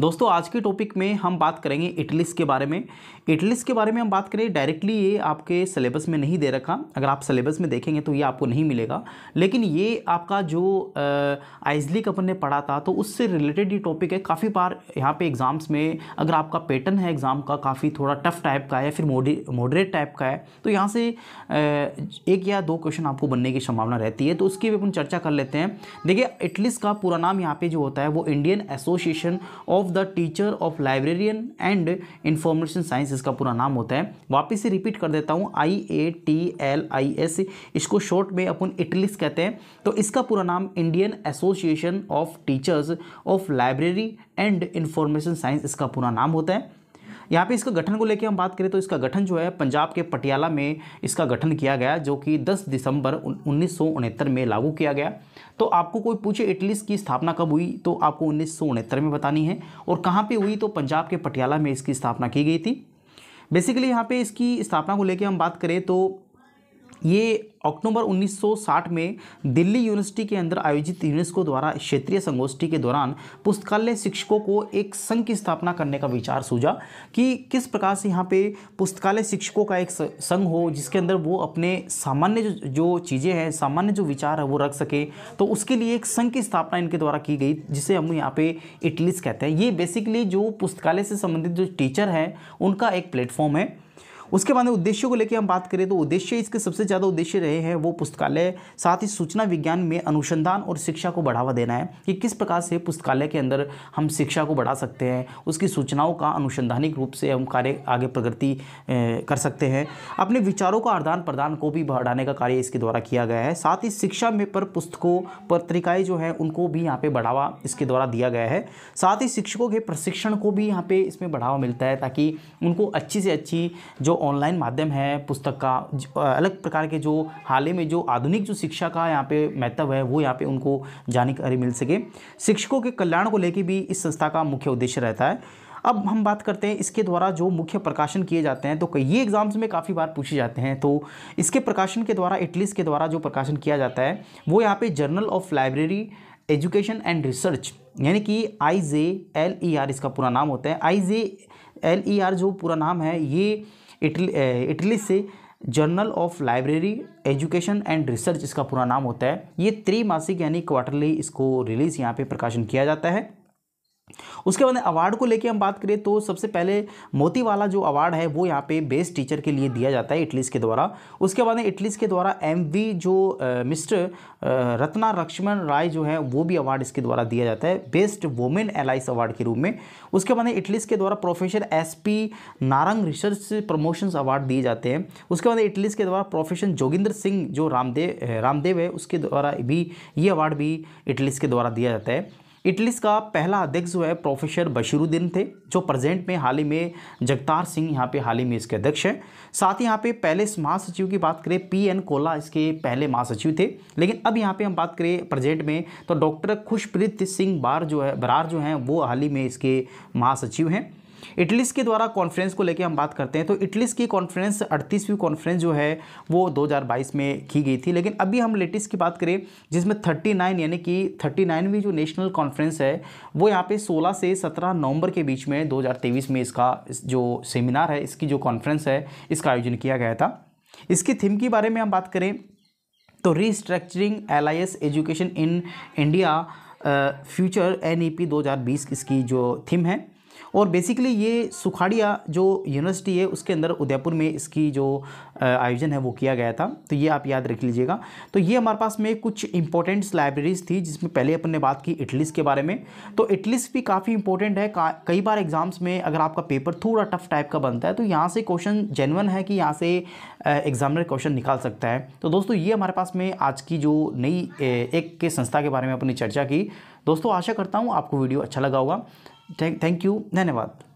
दोस्तों आज के टॉपिक में हम बात करेंगे इटलिस के बारे में इटलिस के बारे में हम बात करें डायरेक्टली ये आपके सिलेबस में नहीं दे रखा अगर आप सिलेबस में देखेंगे तो ये आपको नहीं मिलेगा लेकिन ये आपका जो आइजलिक अपन ने पढ़ा था तो उससे रिलेटेड ये टॉपिक है काफ़ी बार यहाँ पे एग्ज़ाम्स में अगर आपका पैटर्न है एग्ज़ाम का काफ़ी थोड़ा टफ टाइप का है फिर मॉडरेट टाइप का है तो यहाँ से एक या दो क्वेश्चन आपको बनने की संभावना रहती है तो उसकी भी अपन चर्चा कर लेते हैं देखिए इटलिस का पूरा नाम यहाँ पर जो होता है वो Indian association of of the teacher of librarian and information science इसका पूरा नाम होता है वापस से रिपीट कर देता हूँ I A T L I S इसको शॉर्ट में अपन इटलिस कहते हैं तो इसका पूरा नाम Indian association of teachers of library and information science इसका पूरा नाम होता है यहाँ पे इसका गठन को लेकर हम बात करें तो इसका गठन जो है पंजाब के पटियाला में इसका गठन किया गया जो कि 10 दिसंबर उन्नीस में लागू किया गया तो आपको कोई पूछे इटलीस की स्थापना कब हुई तो आपको उन्नीस में बतानी है और कहाँ पर हुई तो पंजाब के पटियाला में इसकी स्थापना की गई थी बेसिकली यहाँ पे इसकी स्थापना को लेकर हम बात करें तो ये अक्टूबर 1960 में दिल्ली यूनिवर्सिटी के अंदर आयोजित यूनेस्को द्वारा क्षेत्रीय संगोष्ठी के दौरान पुस्तकालय शिक्षकों को एक संघ की स्थापना करने का विचार सूझा कि किस प्रकार से यहाँ पे पुस्तकालय शिक्षकों का एक संघ हो जिसके अंदर वो अपने सामान्य जो जो चीज़ें हैं सामान्य जो विचार है वो रख सके तो उसके लिए एक संघ की स्थापना इनके द्वारा की गई जिसे हम यहाँ पे इटलिस कहते हैं ये बेसिकली जो पुस्तकालय से संबंधित जो टीचर हैं उनका एक प्लेटफॉर्म है उसके बाद उद्देश्यों को लेकर हम बात करें तो उद्देश्य इसके सबसे ज़्यादा उद्देश्य रहे हैं वो पुस्तकालय साथ ही सूचना विज्ञान में अनुसंधान और शिक्षा को बढ़ावा देना है कि किस प्रकार से पुस्तकालय के अंदर हम शिक्षा को बढ़ा सकते हैं उसकी सूचनाओं का अनुसंधानिक रूप से हम कार्य आगे प्रगति कर सकते हैं अपने विचारों का आदान प्रदान को भी बढ़ाने का कार्य इसके द्वारा किया गया है साथ ही शिक्षा में पर पुस्तकों पत्रिकाएँ जो हैं उनको भी यहाँ पर बढ़ावा इसके द्वारा दिया गया है साथ ही शिक्षकों के प्रशिक्षण को भी यहाँ पे इसमें बढ़ावा मिलता है ताकि उनको अच्छी से अच्छी जो ऑनलाइन माध्यम है पुस्तक का अलग प्रकार के जो हाल ही में जो आधुनिक जो शिक्षा का यहाँ पे महत्व है वो यहाँ पे उनको जानकारी मिल सके शिक्षकों के कल्याण को लेकर भी इस संस्था का मुख्य उद्देश्य रहता है अब हम बात करते हैं इसके द्वारा जो मुख्य प्रकाशन किए जाते हैं तो ये एग्जाम्स में काफ़ी बार पूछे जाते हैं तो इसके प्रकाशन के द्वारा एटलीस्ट के द्वारा जो प्रकाशन किया जाता है वो यहाँ पे journal of library education and research यानी कि आई जे एल ई आर इसका पूरा नाम होता है आई जे एल ई आर जो पूरा नाम है ये इटली इटली से journal of library education and research इसका पूरा नाम होता है ये त्रिमासिक यानी क्वार्टरली इसको रिलीज़ यहाँ पे प्रकाशन किया जाता है उसके बाद अवार्ड को लेके हम बात करें तो सबसे पहले मोती वाला जो अवार्ड है वो यहाँ पे बेस्ट टीचर के लिए दिया जाता है इटलीस के द्वारा उसके बाद इटलीस के द्वारा एमवी जो मिस्टर रत्ना लक्ष्मण राय जो है वो भी अवार्ड इसके द्वारा दिया जाता है बेस्ट वोमेन एलाइस अवार्ड के रूप में उसके बाद इटलीस के द्वारा professor S Narang research promotions award दिए जाते हैं उसके बाद इटलीस के द्वारा प्रोफेसर जोगिंदर सिंह जो रामदेव रामदेव है उसके द्वारा भी ये अवार्ड भी इटलीस के द्वारा दिया जाता है इटलीस का पहला अध्यक्ष जो है प्रोफेसर बशीरुद्दीन थे जो प्रेजेंट में हाल ही में जगतार सिंह यहाँ पे हाल ही में इसके अध्यक्ष हैं साथ ही यहाँ पे पहले महासचिव की बात करें पी एन कोला इसके पहले महासचिव थे लेकिन अब यहाँ पे हम बात करें प्रेजेंट में तो डॉक्टर खुशप्रीत सिंह बार जो है बरार जो हैं वो हाल ही में इसके महासचिव हैं इटलीस के द्वारा कॉन्फ्रेंस को लेकर हम बात करते हैं तो इटलीस की कॉन्फ्रेंस अड़तीसवीं कॉन्फ्रेंस जो है वो 2022 में की गई थी लेकिन अभी हम लेटेस्ट की बात करें जिसमें 39 यानी कि 39वीं जो नेशनल कॉन्फ्रेंस है वो यहाँ पे 16 से 17 नवंबर के बीच में 2023 में इसका जो सेमिनार है इसकी जो कॉन्फ्रेंस है इसका आयोजन किया गया था इसकी थीम के बारे में हम बात करें तो restructuring as education in India future N E P दो इसकी जो थीम है और बेसिकली ये सुखाड़िया जो यूनिवर्सिटी है उसके अंदर उदयपुर में इसकी जो आयोजन है वो किया गया था तो ये आप याद रख लीजिएगा तो ये हमारे पास में कुछ इंपॉर्टेंट्स लाइब्रेरीज थी जिसमें पहले अपन ने बात की इटलिस के बारे में तो इटलिस भी काफ़ी इंपॉर्टेंट है कई बार एग्ज़ाम्स में अगर आपका पेपर थोड़ा टफ टाइप का बनता है तो यहाँ से क्वेश्चन जेनवन है कि यहाँ से एग्ज़ामिनर क्वेश्चन निकाल सकता है तो दोस्तों ये हमारे पास में आज की जो नई एक के संस्था के बारे में अपनी चर्चा की दोस्तों आशा करता हूँ आपको वीडियो अच्छा लगा होगा थैंक थैंक यू धन्यवाद